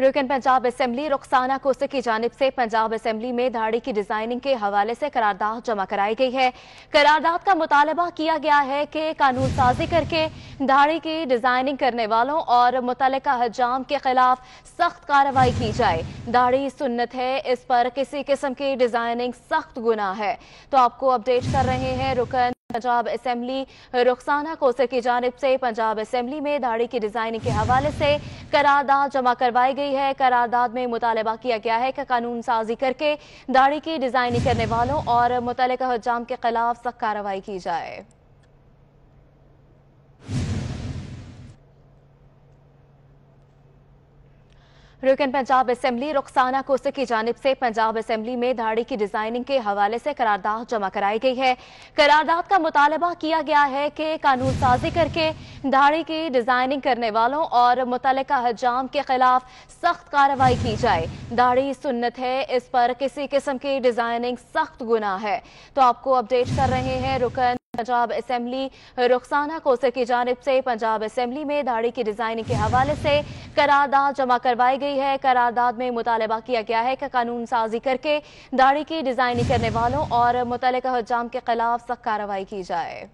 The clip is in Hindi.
रुकन पंजाब असम्बली रुखसाना कोसे की जानब से पंजाब असम्बली में धाड़ी की डिजाइनिंग के हवाले से करारदाद जमा कराई गई है करारदाद का मुतालबा किया गया है कि कानून साजी करके दाढ़ी की डिजाइनिंग करने वालों और मुतल हजाम के खिलाफ सख्त कार्रवाई की जाए दाढ़ी सुन्नत है इस पर किसी किस्म की डिजाइनिंग सख्त गुना है तो आपको अपडेट कर रहे हैं रुकन पंजाब असम्बली रुखसाना कोसर की जानब से पंजाब असम्बली में दाढ़ी की डिजाइनिंग के हवाले से करारदाद जमा करवाई गई है करारदाद में मुतालबा किया गया है कि कानून साजी करके दाढ़ी की डिजाइनिंग करने वालों और मुतल हजाम के खिलाफ सख्त कार्रवाई की जाए रुकन पंजाब असम्बली रुखसाना कोसे की जानब से पंजाब असम्बली में धाड़ी की डिजाइनिंग के हवाले से करारदाद जमा कराई गई है करारदाद का मुतालबा किया गया है कि कानून साजी करके धाड़ी की डिजाइनिंग करने वालों और मुतल हजाम के खिलाफ सख्त कार्रवाई की जाए दाढ़ी सुन्नत है इस पर किसी किस्म की डिजाइनिंग सख्त गुना है तो आपको अपडेट कर रहे हैं रुकन पंजाब असम्बली रुखसाना कोसर की जानब से पंजाब असम्बली में दाढ़ी की डिजाइनिंग के हवाले से करारदाद जमा करवाई गई है करारदाद में मुतालबा किया गया है कि कानून साजी करके दाढ़ी की डिजाइनिंग करने वालों और मुतल हजाम के खिलाफ सख्त कार्रवाई की जाए